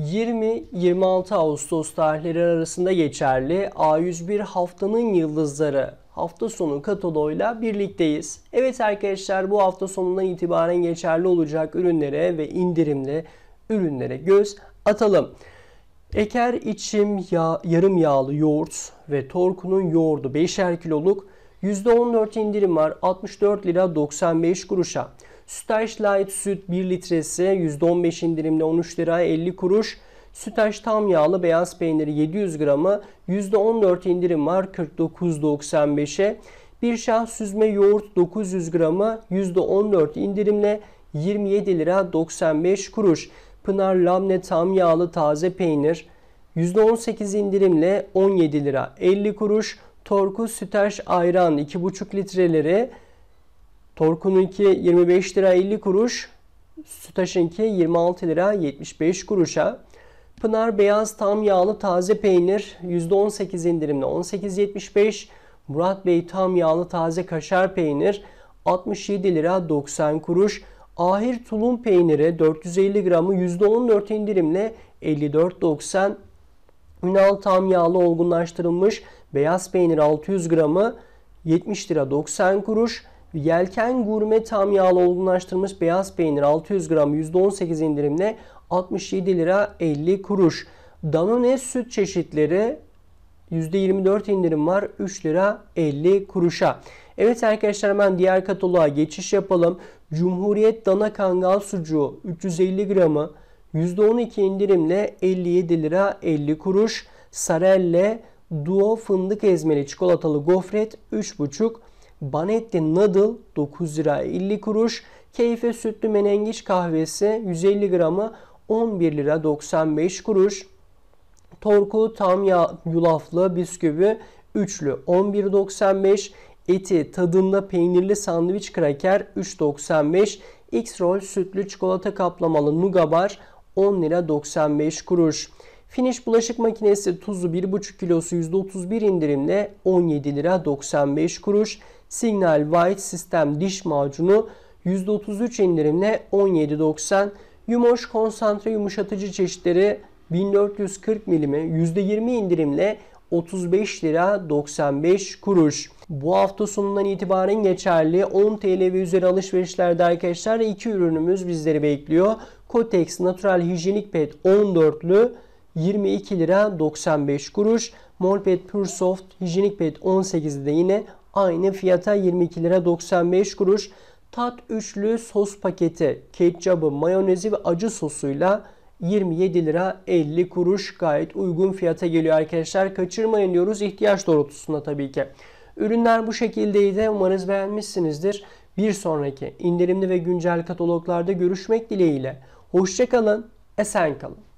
20-26 Ağustos tarihleri arasında geçerli A101 haftanın yıldızları hafta sonu kataloğuyla birlikteyiz. Evet arkadaşlar bu hafta sonundan itibaren geçerli olacak ürünlere ve indirimli ürünlere göz atalım. Eker içim ya yarım yağlı yoğurt ve Torku'nun yoğurdu 5'er kiloluk %14 indirim var 64 lira 95 kuruşa. Sütaş Light süt 1 litresi %15 indirimle 13 lira 50 kuruş. Sütaş tam yağlı beyaz peyniri 700 gramı %14 indirim var 49.95'e. Bir şah süzme yoğurt 900 gramı %14 indirimle 27 lira 95 kuruş. Pınar Lamne tam yağlı taze peynir %18 indirimle 17 lira 50 kuruş. Torku Sütaş ayran 2,5 litreleri Torkun'unki 25 lira 50 kuruş. Sütaş'ınki 26 lira 75 kuruşa. Pınar Beyaz tam yağlı taze peynir %18 indirimle 18.75. Murat Bey tam yağlı taze kaşar peynir 67 lira 90 kuruş. Ahir tulum peyniri 450 gramı %14 indirimle 54.90. Ünal tam yağlı olgunlaştırılmış beyaz peynir 600 gramı 70 lira 90 kuruş. Yelken Gurme tam yağlı olgunlaştırılmış beyaz peynir 600 gram %18 indirimle 67 lira 50 kuruş. Danone süt çeşitleri %24 indirim var 3 lira 50 kuruşa. Evet arkadaşlar hemen diğer kataloğa geçiş yapalım. Cumhuriyet dana kangal sucuğu 350 gramı %12 indirimle 57 lira 50 kuruş. Sarelle Duo fındık ezmeli çikolatalı gofret 3,5 Banetti Noodle 9 lira 50 kuruş. Keyfe sütlü menengiç kahvesi 150 gramı 11 lira 95 kuruş. Torku tam yağ yulaflı bisküvi üçlü 11.95. Eti tadında peynirli sandviç kraker 3.95. X-Roll sütlü çikolata kaplamalı nugabar 10 lira 95 kuruş. Finish bulaşık makinesi tuzu 1,5 kilosu %31 indirimle 17 lira 95 kuruş. Signal White System diş macunu %33 indirimle 17.90. Yumoş konsantre yumuşatıcı çeşitleri 1440 milime %20 indirimle 35 lira 95 kuruş. Bu hafta sonundan itibaren geçerli 10 TL ve üzeri alışverişlerde arkadaşlar iki ürünümüz bizleri bekliyor. Kotex Natural Hijyenik Pet 14'lü 22 lira 95 kuruş. morpet pet Pure Soft hijyenik pet 18'de yine aynı fiyata 22 lira 95 kuruş. Tat üçlü sos paketi, ketçabı, mayonezi ve acı sosuyla 27 lira 50 kuruş gayet uygun fiyata geliyor arkadaşlar. Kaçırmayın diyoruz ihtiyaç doğrultusunda tabii ki. Ürünler bu şekildeydi. Umarız beğenmişsinizdir. Bir sonraki indirimli ve güncel kataloglarda görüşmek dileğiyle. Hoşçakalın, esen kalın.